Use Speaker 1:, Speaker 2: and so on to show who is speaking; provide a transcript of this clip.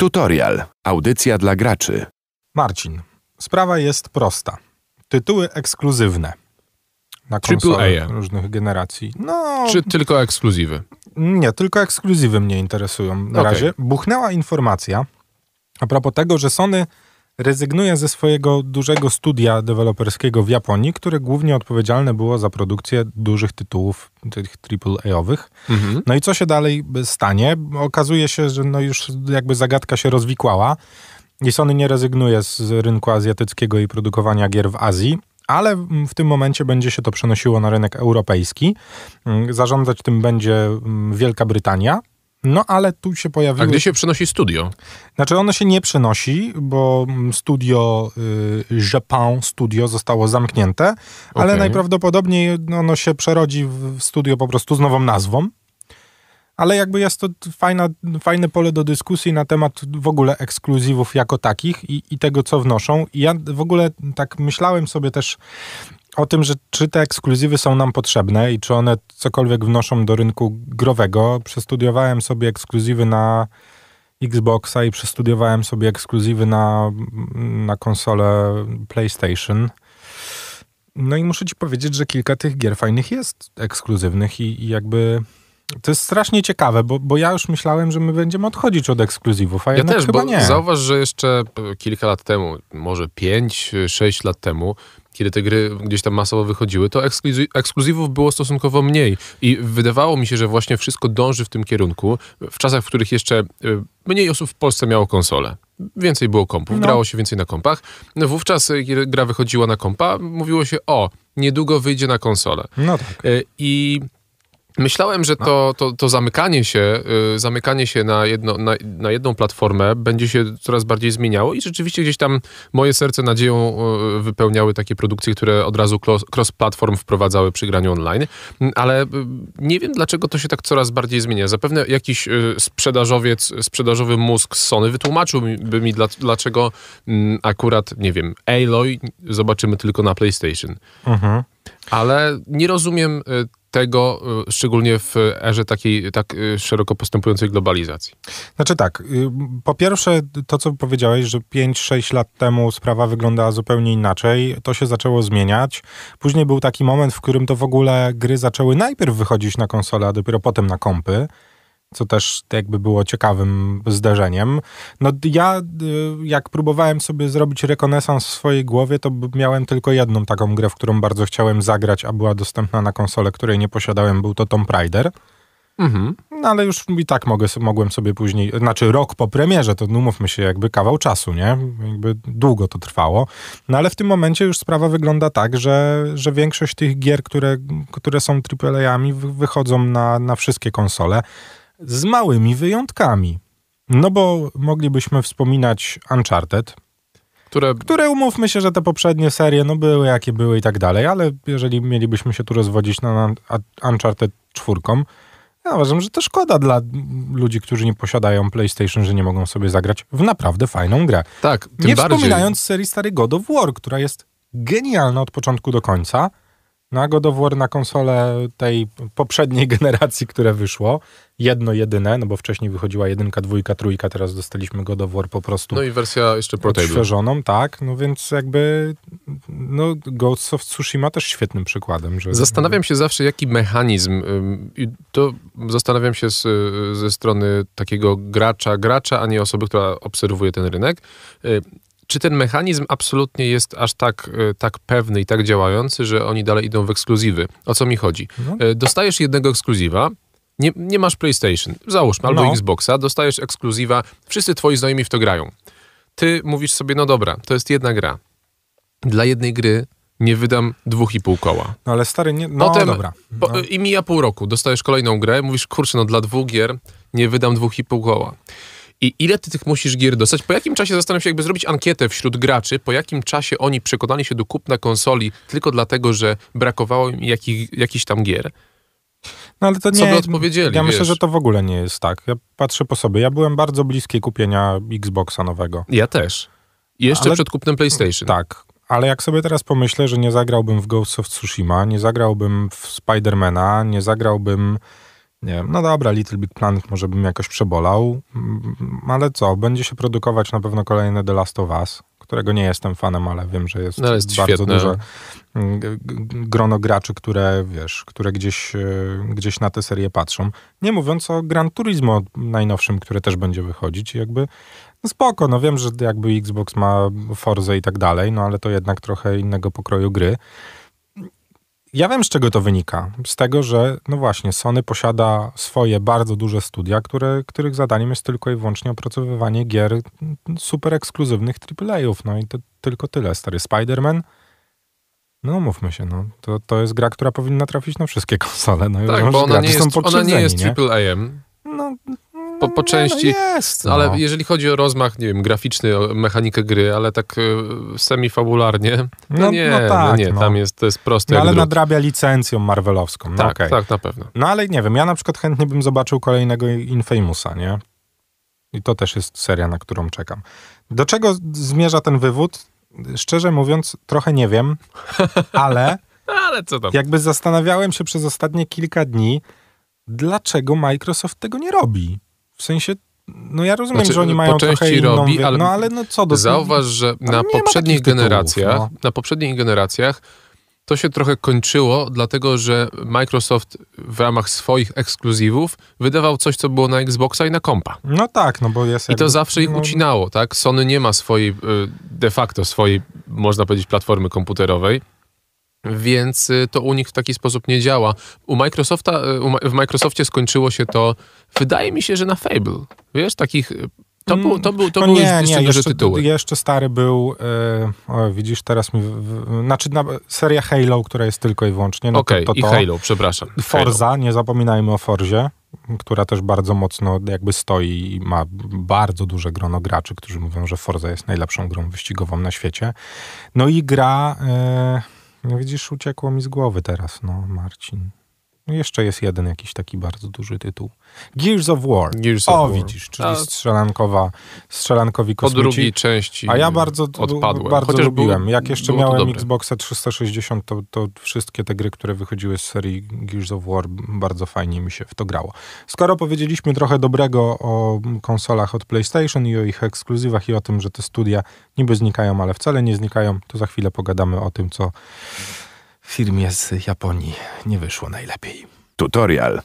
Speaker 1: Tutorial. Audycja dla graczy. Marcin, sprawa jest prosta. Tytuły ekskluzywne. Na konsolach różnych generacji. No, Czy
Speaker 2: tylko ekskluzywy?
Speaker 1: Nie, tylko ekskluzywy mnie interesują na okay. razie. Buchnęła informacja a propos tego, że Sony rezygnuje ze swojego dużego studia deweloperskiego w Japonii, które głównie odpowiedzialne było za produkcję dużych tytułów, tych AAA-owych. Mhm. No i co się dalej stanie? Okazuje się, że no już jakby zagadka się rozwikłała i Sony nie rezygnuje z rynku azjatyckiego i produkowania gier w Azji ale w tym momencie będzie się to przenosiło na rynek europejski. Mm, zarządzać tym będzie mm, Wielka Brytania. No ale tu się pojawiło... A gdy się
Speaker 2: przenosi studio?
Speaker 1: Znaczy ono się nie przenosi, bo studio y, Studio zostało zamknięte, ale najprawdopodobniej no, ono się przerodzi w studio po prostu z nową nazwą. Ale jakby jest to fajna, fajne pole do dyskusji na temat w ogóle ekskluzywów jako takich i, i tego, co wnoszą. I ja w ogóle tak myślałem sobie też o tym, że czy te ekskluzywy są nam potrzebne i czy one cokolwiek wnoszą do rynku growego. Przestudiowałem sobie ekskluzywy na Xboxa i przestudiowałem sobie ekskluzywy na, na konsolę PlayStation. No i muszę ci powiedzieć, że kilka tych gier fajnych jest ekskluzywnych i, i jakby to jest strasznie ciekawe, bo, bo ja już myślałem, że my będziemy odchodzić od ekskluzywów, a ja też, chyba bo nie. Zauważ,
Speaker 2: że jeszcze e, kilka lat temu, może 5-6 e, lat temu, kiedy te gry gdzieś tam masowo wychodziły, to ekskluzywów było stosunkowo mniej. I wydawało mi się, że właśnie wszystko dąży w tym kierunku, w czasach, w których jeszcze y, mniej osób w Polsce miało konsole. Więcej było kompów, no. grało się więcej na kompach. No, wówczas, y, kiedy gra wychodziła na kompa, mówiło się, o, niedługo wyjdzie na konsolę. No tak. Y, I Myślałem, że to, to, to zamykanie się, y, zamykanie się na, jedno, na, na, jedną platformę będzie się coraz bardziej zmieniało i rzeczywiście gdzieś tam moje serce nadzieją y, wypełniały takie produkcje, które od razu cross-platform wprowadzały przy graniu online, mm, ale y, nie wiem dlaczego to się tak coraz bardziej zmienia. Zapewne jakiś sprzedażowiec, sprzedażowy mózg z Sony wytłumaczyłby mi, dla, dlaczego mm, akurat, nie wiem, Aloy zobaczymy tylko na PlayStation. Mhm. Ale nie rozumiem tego, y, szczególnie w erze takiej tak y, szeroko postępującej globalizacji?
Speaker 1: Znaczy tak, y, po pierwsze to, co powiedziałeś, że 5-6 lat temu sprawa wyglądała zupełnie inaczej, to się zaczęło zmieniać. Później był taki moment, w którym to w ogóle gry zaczęły najpierw wychodzić na konsolę, a dopiero potem na kompy co też jakby było ciekawym zdarzeniem. No ja, y, jak próbowałem sobie zrobić rekonesans w swojej głowie, to miałem tylko jedną taką grę, w którą bardzo chciałem zagrać, a była dostępna na konsolę, której nie posiadałem, był to Tomb Raider. Mhm. No ale już i tak mogę, mogłem sobie później, znaczy rok po premierze, to umówmy no się, jakby kawał czasu, nie? Jakby długo to trwało. No ale w tym momencie już sprawa wygląda tak, że, że większość tych gier, które, które są AAA-ami, wychodzą na, na wszystkie konsole z małymi wyjątkami. No bo moglibyśmy wspominać Uncharted, które... które umówmy się, że te poprzednie serie no były jakie były i tak dalej, ale jeżeli mielibyśmy się tu rozwodzić na Uncharted 4, ja uważam, że to szkoda dla ludzi, którzy nie posiadają PlayStation, że nie mogą sobie zagrać w naprawdę fajną grę. Tak, tym nie bardziej... wspominając serii Stary God of War, która jest genialna od początku do końca, no a God of War na konsolę tej poprzedniej generacji, które wyszło, jedno jedyne, no bo wcześniej wychodziła jedynka, dwójka, trójka, teraz dostaliśmy God of War po prostu. No i wersja jeszcze odświeżoną, tak, no więc jakby no Ghost of Tsushima też świetnym przykładem. Że,
Speaker 2: zastanawiam się zawsze, jaki mechanizm, i to zastanawiam się z, ze strony takiego gracza, gracza, a nie osoby, która obserwuje ten rynek, y, czy ten mechanizm absolutnie jest aż tak, e, tak pewny i tak działający, że oni dalej idą w ekskluzywy? O co mi chodzi? Mhm. Dostajesz jednego ekskluzywa, nie, nie, masz PlayStation, załóżmy, albo no. Xboxa, dostajesz ekskluzywa, wszyscy twoi znajomi w to grają. Ty mówisz sobie, no dobra, to jest jedna gra. Dla jednej gry nie wydam dwóch i pół koła.
Speaker 1: No ale stary, nie, no Potem, dobra.
Speaker 2: No. Po, I mija pół roku, dostajesz kolejną grę, mówisz, kurczę, no dla dwóch gier nie wydam dwóch i pół koła. I ile ty tych musisz gier dostać? Po jakim czasie zastanawiam się, jakby zrobić ankietę wśród graczy, po jakim czasie oni przekonali się do kupna konsoli tylko dlatego, że brakowało im jakich, jakichś tam gier?
Speaker 1: No ale to nie. Co by odpowiedzieli? Ja wiesz? myślę, że to w ogóle nie jest tak. Ja patrzę po sobie. Ja byłem bardzo bliski kupienia Xboxa nowego. Ja też. Jeszcze ale, przed kupnem PlayStation. Tak. Ale jak sobie teraz pomyślę, że nie zagrałbym w Ghost of Tsushima, nie zagrałbym w Spidermana, nie zagrałbym nie wiem, no dobra, Little Big Planet może bym jakoś przebolał, mm, ale co, będzie się produkować na pewno kolejne The Last of Us, którego nie jestem fanem, ale wiem, że jest, no jest bardzo świetne. duże mm, grono graczy, które wiesz, które gdzieś, e, gdzieś na tę serię patrzą. Nie mówiąc o Gran Turismo najnowszym, które też będzie wychodzić, jakby no spoko, no wiem, że jakby Xbox ma Forza i tak dalej, no ale to jednak trochę innego pokroju gry. Ja wiem, z czego to wynika. Z tego, że no właśnie, Sony posiada swoje bardzo duże studia, które, których zadaniem jest tylko i wyłącznie opracowywanie gier super ekskluzywnych AAA-ów. No i to tylko tyle. Stary Spider-Man, no mówmy się, no. To, to jest gra, która powinna trafić na wszystkie konsole. No, tak, bo ona nie, jest, ona nie jest,
Speaker 2: aaa No, po, po no, no, części. jest, no. Ale jeżeli chodzi o rozmach, nie wiem, graficzny, o mechanikę gry, ale tak y, semifabularnie, no, no nie, no, no tak, nie, tam
Speaker 1: jest, to jest proste. ale drut. nadrabia licencją marvelowską. tak, okay. tak, na pewno. No ale nie wiem, ja na przykład chętnie bym zobaczył kolejnego Infamousa, nie? I to też jest seria, na którą czekam. Do czego zmierza ten wywód? Szczerze mówiąc, trochę nie wiem, ale...
Speaker 2: ale co tam?
Speaker 1: Jakby zastanawiałem się przez ostatnie kilka dni, dlaczego Microsoft tego nie robi. W sensie no ja rozumiem, znaczy, że oni mają po części inną, robi, ale, no, ale no co do Zauważ,
Speaker 2: że na no poprzednich generacjach, tytułów, no. na poprzednich generacjach to się trochę kończyło, dlatego że Microsoft w ramach swoich ekskluzywów wydawał coś, co było na Xboxa i na kompa.
Speaker 1: No tak, no bo jest. I jakby, to zawsze ich no...
Speaker 2: ucinało, tak? Sony nie ma swojej, y, de facto swojej, można powiedzieć, platformy komputerowej więc y, to u nich w taki sposób nie działa. U Microsofta, y, w Microsoftie skończyło się to, wydaje mi się, że na Fable. Wiesz, takich y, to, był, to, był, to no były nie, nie, jeszcze, tytuły.
Speaker 1: Jeszcze stary był, o, widzisz, teraz mi... W, w, znaczy na, seria Halo, która jest tylko i wyłącznie. No Okej, okay, i Halo, przepraszam. Forza, Halo. nie zapominajmy o Forzie, która też bardzo mocno jakby stoi i ma bardzo duże grono graczy, którzy mówią, że Forza jest najlepszą grą wyścigową na świecie. No i gra... No widzisz, uciekło mi z głowy teraz, no Marcin. No jeszcze jest jeden jakiś taki bardzo duży tytuł. Gears of War. Gears of o, War. widzisz, czyli A... strzelankowa, strzelankowi kosmici. Po drugiej części A ja bardzo, bardzo Chociaż lubiłem. Był, Jak jeszcze miałem Xboxa 360, to, to wszystkie te gry, które wychodziły z serii Gears of War, bardzo fajnie mi się w to grało. Skoro powiedzieliśmy trochę dobrego o konsolach od PlayStation i o ich ekskluzywach i o tym, że te studia niby znikają, ale wcale nie znikają, to za chwilę pogadamy o tym, co firmie z Japonii nie wyszło najlepiej. Tutorial.